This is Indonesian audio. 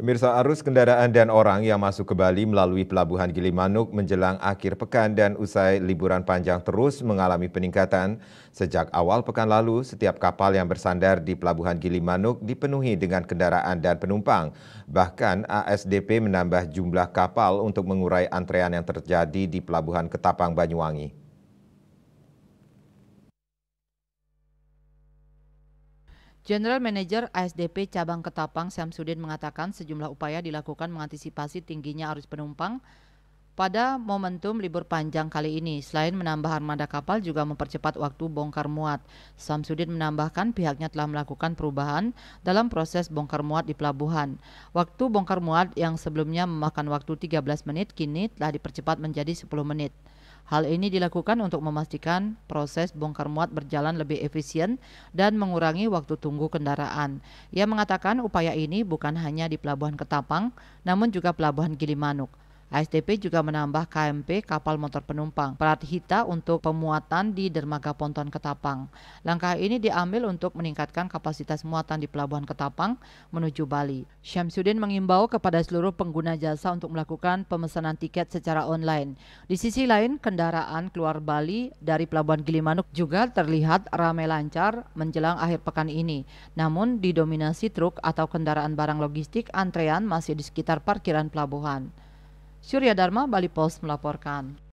Pemirsa arus kendaraan dan orang yang masuk ke Bali melalui Pelabuhan Gilimanuk menjelang akhir pekan dan usai liburan panjang terus mengalami peningkatan. Sejak awal pekan lalu, setiap kapal yang bersandar di Pelabuhan Gilimanuk dipenuhi dengan kendaraan dan penumpang. Bahkan ASDP menambah jumlah kapal untuk mengurai antrean yang terjadi di Pelabuhan Ketapang Banyuwangi. General Manager ASDP Cabang Ketapang Samsudin mengatakan sejumlah upaya dilakukan mengantisipasi tingginya arus penumpang pada momentum libur panjang kali ini. Selain menambah armada kapal juga mempercepat waktu bongkar muat. Samsudin menambahkan pihaknya telah melakukan perubahan dalam proses bongkar muat di pelabuhan. Waktu bongkar muat yang sebelumnya memakan waktu 13 menit kini telah dipercepat menjadi 10 menit. Hal ini dilakukan untuk memastikan proses bongkar muat berjalan lebih efisien dan mengurangi waktu tunggu kendaraan. Ia mengatakan upaya ini bukan hanya di Pelabuhan Ketapang, namun juga Pelabuhan Gilimanuk. ASDP juga menambah KMP kapal motor penumpang hita untuk pemuatan di dermaga Ponton Ketapang. Langkah ini diambil untuk meningkatkan kapasitas muatan di pelabuhan Ketapang menuju Bali. Syamsuddin mengimbau kepada seluruh pengguna jasa untuk melakukan pemesanan tiket secara online. Di sisi lain, kendaraan keluar Bali dari pelabuhan Gilimanuk juga terlihat ramai lancar menjelang akhir pekan ini. Namun didominasi truk atau kendaraan barang logistik antrean masih di sekitar parkiran pelabuhan. Surya Dharma Bali Post melaporkan.